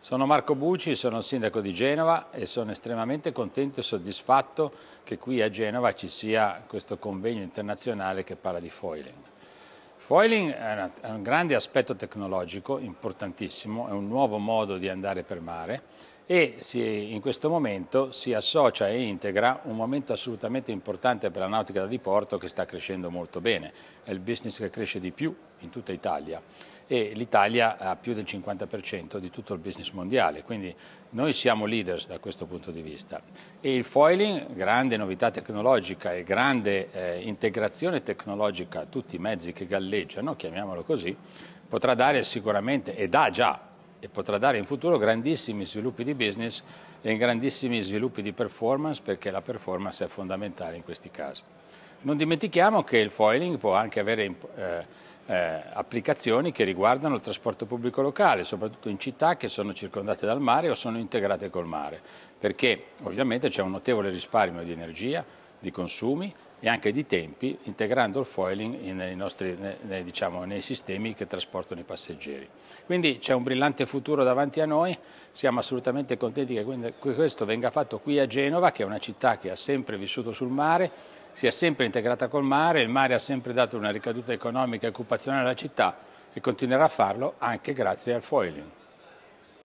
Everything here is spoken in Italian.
Sono Marco Bucci, sono sindaco di Genova e sono estremamente contento e soddisfatto che qui a Genova ci sia questo convegno internazionale che parla di foiling. Foiling è un grande aspetto tecnologico importantissimo, è un nuovo modo di andare per mare e si, in questo momento si associa e integra un momento assolutamente importante per la nautica da diporto che sta crescendo molto bene, è il business che cresce di più in tutta Italia e l'Italia ha più del 50% di tutto il business mondiale, quindi noi siamo leaders da questo punto di vista. E il foiling, grande novità tecnologica e grande eh, integrazione tecnologica a tutti i mezzi che galleggiano, chiamiamolo così, potrà dare sicuramente, e dà già e potrà dare in futuro grandissimi sviluppi di business e grandissimi sviluppi di performance perché la performance è fondamentale in questi casi. Non dimentichiamo che il foiling può anche avere eh, eh, applicazioni che riguardano il trasporto pubblico locale, soprattutto in città che sono circondate dal mare o sono integrate col mare, perché ovviamente c'è un notevole risparmio di energia, di consumi e anche di tempi, integrando il foiling nei, nostri, nei, diciamo, nei sistemi che trasportano i passeggeri. Quindi c'è un brillante futuro davanti a noi, siamo assolutamente contenti che questo venga fatto qui a Genova, che è una città che ha sempre vissuto sul mare, si è sempre integrata col mare, il mare ha sempre dato una ricaduta economica e occupazionale alla città e continuerà a farlo anche grazie al foiling.